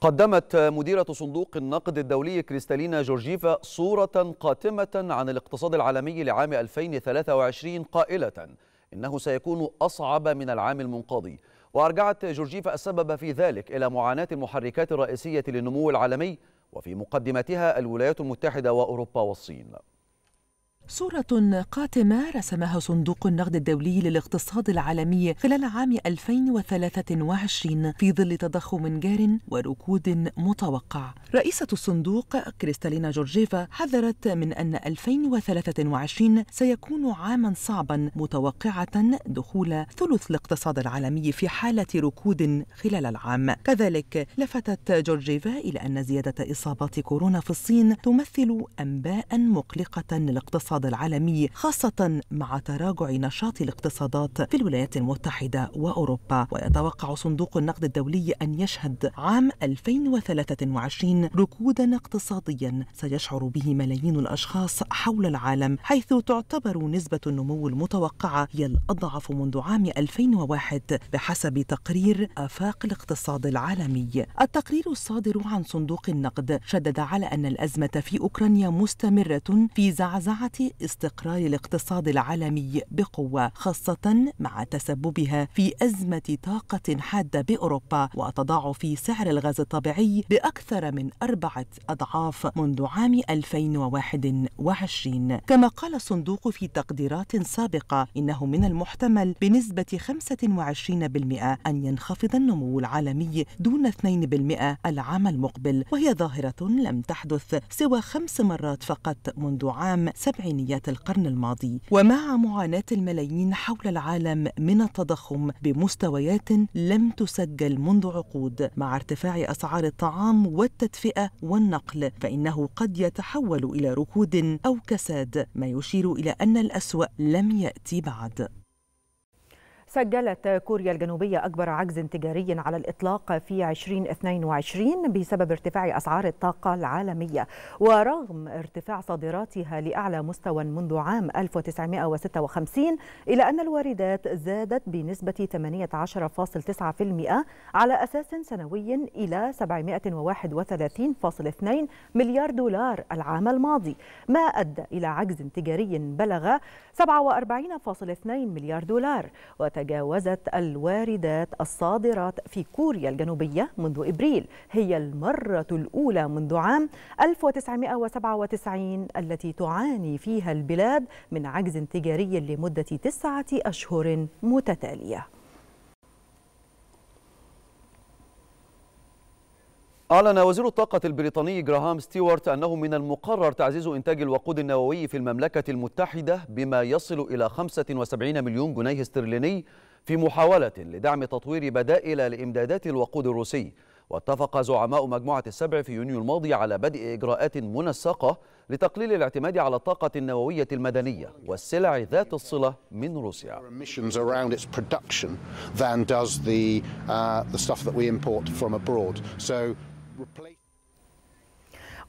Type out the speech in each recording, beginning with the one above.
قدمت مديرة صندوق النقد الدولي كريستالينا جورجيفا صورة قاتمة عن الاقتصاد العالمي لعام 2023 قائلة إنه سيكون أصعب من العام المنقضي وأرجعت جورجيفا السبب في ذلك إلى معاناة المحركات الرئيسية للنمو العالمي وفي مقدمتها الولايات المتحدة وأوروبا والصين صورة قاتمة رسمها صندوق النقد الدولي للاقتصاد العالمي خلال عام 2023 في ظل تضخم جار وركود متوقع. رئيسة الصندوق كريستالينا جورجيفا حذرت من أن 2023 سيكون عاما صعبا متوقعة دخول ثلث الاقتصاد العالمي في حالة ركود خلال العام. كذلك لفتت جورجيفا إلى أن زيادة إصابات كورونا في الصين تمثل أنباء مقلقة للاقتصاد الاقتصاد العالمي خاصة مع تراجع نشاط الاقتصادات في الولايات المتحدة وأوروبا ويتوقع صندوق النقد الدولي أن يشهد عام 2023 ركودا اقتصاديا سيشعر به ملايين الأشخاص حول العالم حيث تعتبر نسبة النمو المتوقعة هي الأضعف منذ عام 2001 بحسب تقرير آفاق الاقتصاد العالمي التقرير الصادر عن صندوق النقد شدد على أن الأزمة في أوكرانيا مستمرة في زعزعة استقرار الاقتصاد العالمي بقوة خاصة مع تسببها في أزمة طاقة حادة بأوروبا وتضاعف سعر الغاز الطبيعي بأكثر من أربعة أضعاف منذ عام 2021 كما قال الصندوق في تقديرات سابقة إنه من المحتمل بنسبة 25% أن ينخفض النمو العالمي دون 2% العام المقبل وهي ظاهرة لم تحدث سوى خمس مرات فقط منذ عام 70 ثمانينيات القرن الماضي ومع معاناة الملايين حول العالم من التضخم بمستويات لم تسجل منذ عقود مع ارتفاع أسعار الطعام والتدفئة والنقل فإنه قد يتحول إلى ركود أو كساد ما يشير إلى أن الأسوأ لم يأتي بعد سجلت كوريا الجنوبية أكبر عجز تجاري على الإطلاق في 2022 بسبب ارتفاع أسعار الطاقة العالمية ورغم ارتفاع صادراتها لأعلى مستوى منذ عام 1956 إلا أن الواردات زادت بنسبة 18.9% على أساس سنوي إلى 731.2 مليار دولار العام الماضي ما أدى إلى عجز تجاري بلغ 47.2 مليار دولار وت تجاوزت الواردات الصادرات في كوريا الجنوبية منذ إبريل هي المرة الأولى منذ عام 1997 التي تعاني فيها البلاد من عجز تجاري لمدة تسعة أشهر متتالية أعلن وزير الطاقة البريطاني جراهام ستيوارت أنه من المقرر تعزيز إنتاج الوقود النووي في المملكة المتحدة بما يصل إلى 75 مليون جنيه استرليني في محاولة لدعم تطوير بدائل لإمدادات الوقود الروسي واتفق زعماء مجموعة السبع في يونيو الماضي على بدء إجراءات منسقة لتقليل الاعتماد على الطاقة النووية المدنية والسلع ذات الصلة من روسيا replace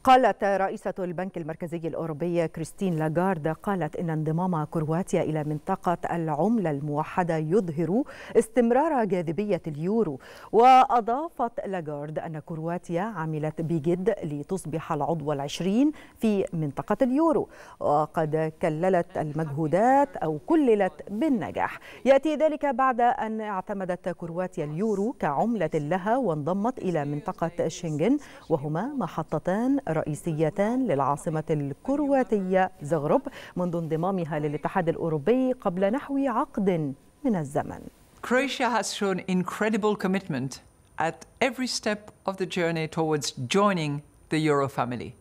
قالت رئيسة البنك المركزي الأوروبي كريستين لاغارد قالت إن انضمام كرواتيا إلى منطقة العملة الموحدة يظهر استمرار جاذبية اليورو وأضافت لاغارد أن كرواتيا عملت بجد لتصبح العضو العشرين في منطقة اليورو وقد كللت المجهودات أو كللت بالنجاح يأتي ذلك بعد أن اعتمدت كرواتيا اليورو كعملة لها وانضمت إلى منطقة شنغن وهما محطتان رئيسيتان للعاصمة الكرواتية زغرب منذ انضمامها للاتحاد الأوروبي قبل نحو عقد من الزمن. Croatia has shown incredible commitment at every step of the journey towards joining the Euro family.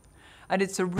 And it's a